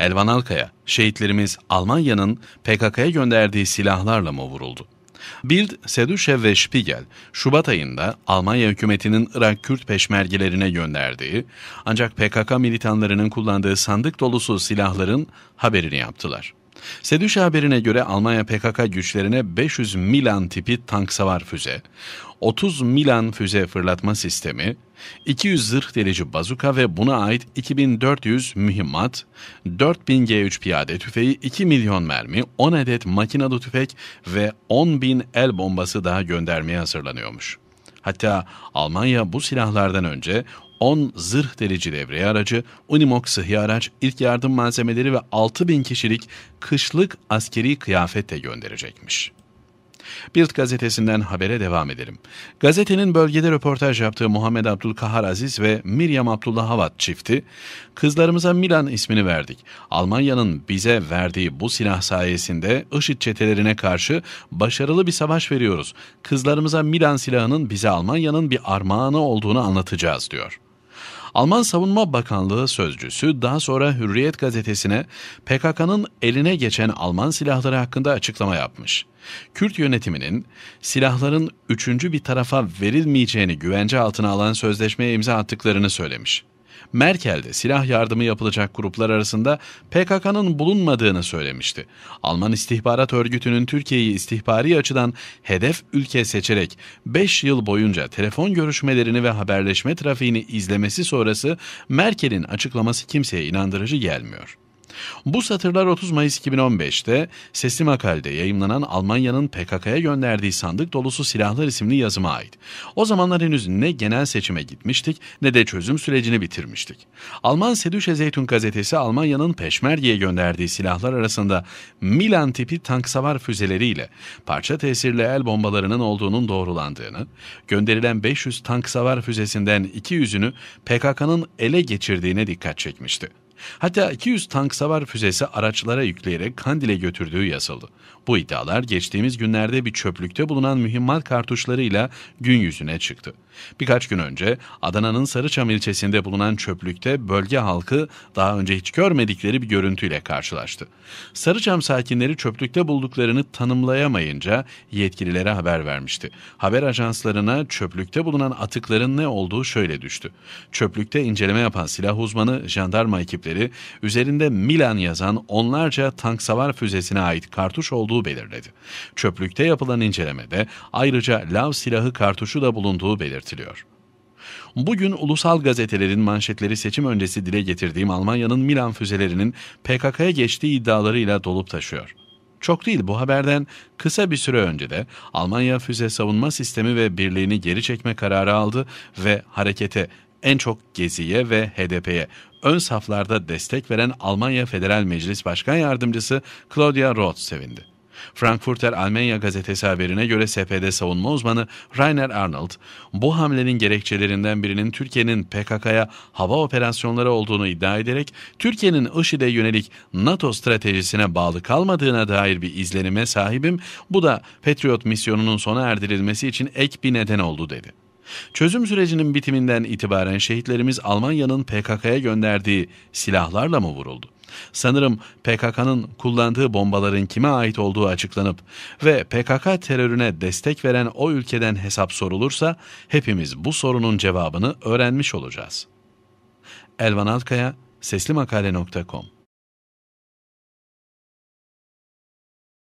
Elvan Alkaya, şehitlerimiz Almanya'nın PKK'ya gönderdiği silahlarla mı vuruldu? Bild, Seduşev ve Spiegel, Şubat ayında Almanya hükümetinin Irak Kürt peşmergilerine gönderdiği, ancak PKK militanlarının kullandığı sandık dolusu silahların haberini yaptılar. SEDÜŞ haberine göre Almanya PKK güçlerine 500 Milan tipi tank savar füze, 30 Milan füze fırlatma sistemi, 200 zırh delici bazuka ve buna ait 2400 mühimmat, 4000 G3 piyade tüfeği, 2 milyon mermi, 10 adet makinalı tüfek ve 10 bin el bombası daha göndermeye hazırlanıyormuş. Hatta Almanya bu silahlardan önce 10 zırh delici devriye aracı, Unimog sıhhi araç, ilk yardım malzemeleri ve 6000 kişilik kışlık askeri kıyafet de gönderecekmiş. Bild gazetesinden habere devam edelim. Gazetenin bölgede röportaj yaptığı Muhammed Abdülkahar Aziz ve Miriam Abdullah Havat çifti, kızlarımıza Milan ismini verdik. Almanya'nın bize verdiği bu silah sayesinde IŞİD çetelerine karşı başarılı bir savaş veriyoruz. Kızlarımıza Milan silahının bize Almanya'nın bir armağanı olduğunu anlatacağız diyor. Alman Savunma Bakanlığı sözcüsü daha sonra Hürriyet gazetesine PKK'nın eline geçen Alman silahları hakkında açıklama yapmış. Kürt yönetiminin silahların üçüncü bir tarafa verilmeyeceğini güvence altına alan sözleşmeye imza attıklarını söylemiş. Merkel de silah yardımı yapılacak gruplar arasında PKK'nın bulunmadığını söylemişti. Alman istihbarat örgütünün Türkiye'yi istihbari açıdan hedef ülke seçerek 5 yıl boyunca telefon görüşmelerini ve haberleşme trafiğini izlemesi sonrası Merkel'in açıklaması kimseye inandırıcı gelmiyor. Bu satırlar 30 Mayıs 2015'te Sesli Makal'de yayımlanan Almanya'nın PKK'ya gönderdiği sandık dolusu silahlar isimli yazıma ait. O zamanlar henüz ne genel seçime gitmiştik ne de çözüm sürecini bitirmiştik. Alman Sedüşe Zeytun gazetesi Almanya'nın Peşmerge'ye gönderdiği silahlar arasında Milan tipi tank savar füzeleriyle parça tesirli el bombalarının olduğunun doğrulandığını, gönderilen 500 tank savar füzesinden 200'ünü PKK'nın ele geçirdiğine dikkat çekmişti. Hatta 200 tank savar füzesi araçlara yükleyerek Kandil'e götürdüğü yazıldı. Bu iddialar geçtiğimiz günlerde bir çöplükte bulunan mühimmat kartuşlarıyla gün yüzüne çıktı. Birkaç gün önce Adana'nın Sarıçam ilçesinde bulunan çöplükte bölge halkı daha önce hiç görmedikleri bir görüntüyle karşılaştı. Sarıçam sakinleri çöplükte bulduklarını tanımlayamayınca yetkililere haber vermişti. Haber ajanslarına çöplükte bulunan atıkların ne olduğu şöyle düştü. Çöplükte inceleme yapan silah uzmanı jandarma ekipleri güçleri üzerinde Milan yazan onlarca tank savar füzesine ait kartuş olduğu belirledi. Çöplükte yapılan incelemede ayrıca lav silahı kartuşu da bulunduğu belirtiliyor. Bugün ulusal gazetelerin manşetleri seçim öncesi dile getirdiğim Almanya'nın Milan füzelerinin PKK'ya geçtiği iddialarıyla dolup taşıyor. Çok değil bu haberden kısa bir süre önce de Almanya füze savunma sistemi ve birliğini geri çekme kararı aldı ve harekete en çok Gezi'ye ve HDP'ye ön saflarda destek veren Almanya Federal Meclis Başkan Yardımcısı Claudia Roth sevindi. Frankfurter Almanya gazetesi haberine göre SPD savunma uzmanı Rainer Arnold, bu hamlenin gerekçelerinden birinin Türkiye'nin PKK'ya hava operasyonları olduğunu iddia ederek Türkiye'nin IŞİD'e yönelik NATO stratejisine bağlı kalmadığına dair bir izlenime sahibim, bu da Patriot misyonunun sona erdirilmesi için ek bir neden oldu dedi. Çözüm sürecinin bitiminden itibaren şehitlerimiz Almanya'nın PKK'ya gönderdiği silahlarla mı vuruldu? Sanırım PKK'nın kullandığı bombaların kime ait olduğu açıklanıp ve PKK terörüne destek veren o ülkeden hesap sorulursa hepimiz bu sorunun cevabını öğrenmiş olacağız. Elvan Alkaya, seslimakale.com